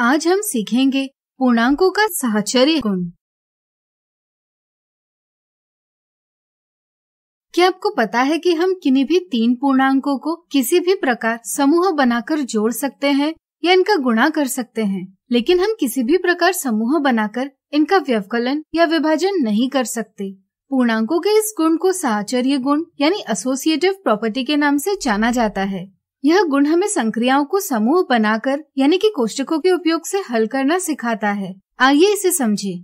आज हम सीखेंगे पूर्णांकों का साहचर्य गुण क्या आपको पता है कि हम किन्हीं भी तीन पूर्णांकों को किसी भी प्रकार समूह बनाकर जोड़ सकते हैं या इनका गुणा कर सकते हैं लेकिन हम किसी भी प्रकार समूह बनाकर इनका व्यवकलन या विभाजन नहीं कर सकते पूर्णांकों के इस गुण को साहचर्य गुण यानी एसोसिएटिव प्रॉपर्टी के नाम से जाना जाता है यह गुण हमें संक्रियाओं को समूह बनाकर यानी कि कोष्टकों के उपयोग से हल करना सिखाता है आइए इसे समझें।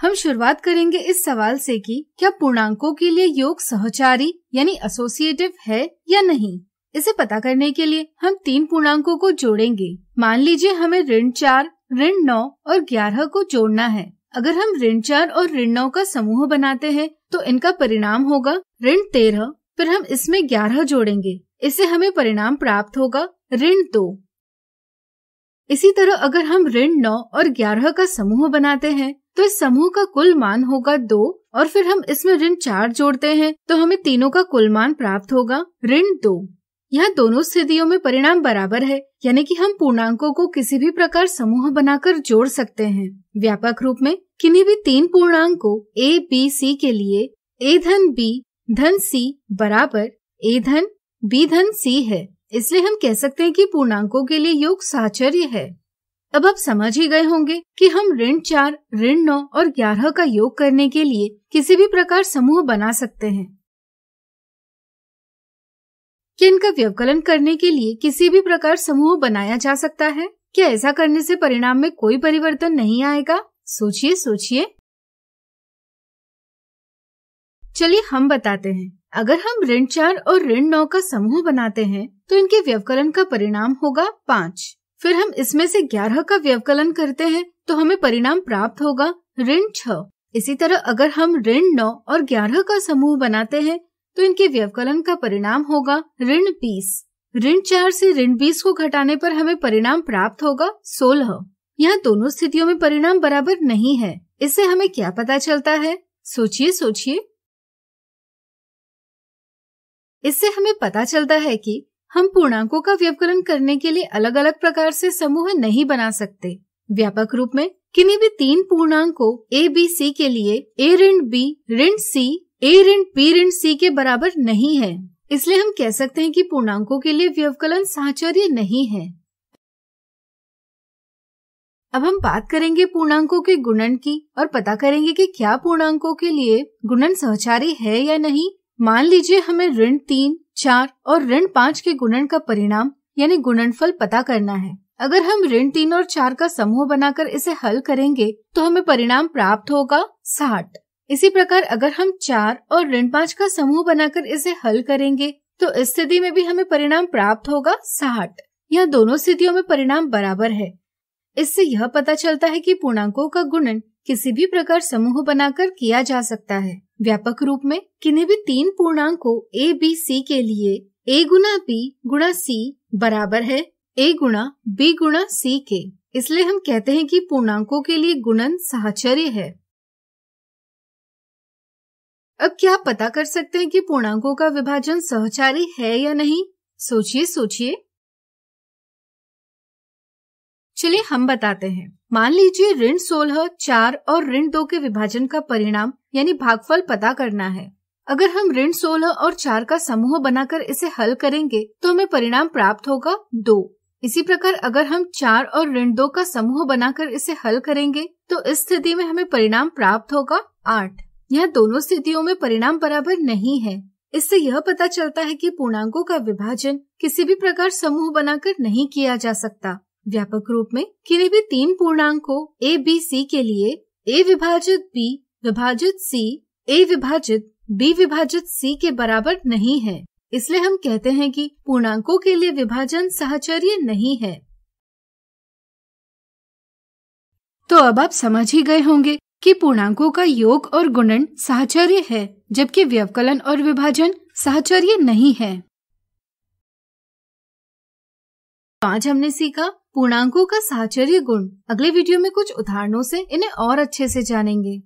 हम शुरुआत करेंगे इस सवाल से कि क्या पूर्णांकों के लिए योग सहचारी यानी एसोसिएटिव है या नहीं इसे पता करने के लिए हम तीन पूर्णांकों को जोड़ेंगे मान लीजिए हमें ऋण चार ऋण नौ और ग्यारह को जोड़ना है अगर हम ऋण चार और ऋण नौ का समूह बनाते हैं तो इनका परिणाम होगा ऋण तेरह फिर हम इसमें ग्यारह जोड़ेंगे इससे हमें परिणाम प्राप्त होगा ऋण दो इसी तरह अगर हम ऋण नौ और ग्यारह का समूह बनाते हैं तो इस समूह का कुल मान होगा दो और फिर हम इसमें ऋण चार जोड़ते हैं तो हमें तीनों का कुल मान प्राप्त होगा ऋण दो यह दोनों स्थितियों में परिणाम बराबर है यानी कि हम पूर्णांकों को किसी भी प्रकार समूह बनाकर जोड़ सकते हैं व्यापक रूप में किन्हीं भी तीन पूर्णांक को ए बी सी के लिए ए धन बी धन सी बराबर ए धन बी धन सी है इसलिए हम कह सकते हैं कि पूर्णांकों के लिए योग साचर्य है अब आप समझ ही गए होंगे कि हम ऋण चार ऋण नौ और ग्यारह का योग करने के लिए किसी भी प्रकार समूह बना सकते हैं क्या इनका व्यवकलन करने के लिए किसी भी प्रकार समूह बनाया जा सकता है क्या ऐसा करने से परिणाम में कोई परिवर्तन नहीं आएगा सोचिए सोचिए चलिए हम बताते हैं अगर हम ऋण चार और ऋण नौ का समूह बनाते हैं तो इनके व्यवकलन का परिणाम होगा पाँच फिर हम इसमें से ग्यारह का व्यवकलन करते हैं तो हमें परिणाम प्राप्त होगा ऋण छ इसी तरह अगर हम ऋण नौ और ग्यारह का समूह बनाते हैं तो इनके व्यवकलन का परिणाम होगा ऋण बीस ऋण चार से ऋण बीस को घटाने पर हमें परिणाम प्राप्त होगा सोलह यहाँ दोनों स्थितियों में परिणाम बराबर नहीं है इससे हमें क्या पता चलता है सोचिए सोचिए इससे हमें पता चलता है कि हम पूर्णांकों का व्यवकलन करने के लिए अलग अलग प्रकार से समूह नहीं बना सकते व्यापक रूप में किन्हीं भी तीन पूर्णांकों ए बी सी के लिए ए ऋण बी ऋण सी ए ऋण बी ऋण सी के बराबर नहीं है इसलिए हम कह सकते हैं कि पूर्णांकों के लिए व्यवकलन साचर्य नहीं है अब हम बात करेंगे पूर्णांकों के गुणन की और पता करेंगे कि क्या पूर्णांकों के लिए गुणन सहचारी है या नहीं मान लीजिए हमें ऋण तीन चार और ऋण पाँच के गुणन का परिणाम यानी गुणनफल पता करना है अगर हम ऋण तीन और चार का समूह बनाकर इसे हल करेंगे तो हमें परिणाम प्राप्त होगा साठ इसी प्रकार अगर हम चार और ऋण पाँच का समूह बनाकर इसे हल करेंगे तो इस स्थिति में भी हमें परिणाम प्राप्त होगा साठ यह दोनों स्थितियों में परिणाम बराबर है इससे यह पता चलता है कि पूर्णांकों का गुणन किसी भी प्रकार समूह बनाकर किया जा सकता है व्यापक रूप में किन्हीं भी तीन पूर्णांकों ए बी सी के लिए ए गुना बी गुणा सी बराबर है ए गुणा बी गुणा सी के इसलिए हम कहते हैं कि पूर्णांकों के लिए गुणन साहचर्य है अब क्या पता कर सकते हैं कि पूर्णांकों का विभाजन सहचारी है या नहीं सोचिए सोचिए चलिए हम बताते हैं मान लीजिए ऋण सोलह चार और ऋण दो के विभाजन का परिणाम यानी भागफल पता करना है अगर हम ऋण सोलह और चार का समूह बनाकर इसे हल करेंगे तो हमें परिणाम प्राप्त होगा दो इसी प्रकार अगर हम चार और ऋण दो का समूह बनाकर इसे हल करेंगे तो इस स्थिति में हमें परिणाम प्राप्त होगा आठ यह दोनों स्थितियों में परिणाम बराबर नहीं है इससे यह पता चलता है कि पूर्णांकों का विभाजन किसी भी प्रकार समूह बनाकर नहीं किया जा सकता व्यापक रूप में किसी भी तीन पूर्णांकों ए बी सी के लिए ए विभाजित बी विभाजित सी ए विभाजित बी विभाजित सी के बराबर नहीं है इसलिए हम कहते हैं कि पूर्णांकों के लिए विभाजन सहचर्य नहीं है तो अब आप समझ ही गए होंगे कि पूर्णांकों का योग और गुणन सहचर्य है जबकि व्यवकलन और विभाजन सहचर्य नहीं है तो आज हमने सीखा पूर्णांकों का साहचर्य गुण अगले वीडियो में कुछ उदाहरणों से इन्हें और अच्छे से जानेंगे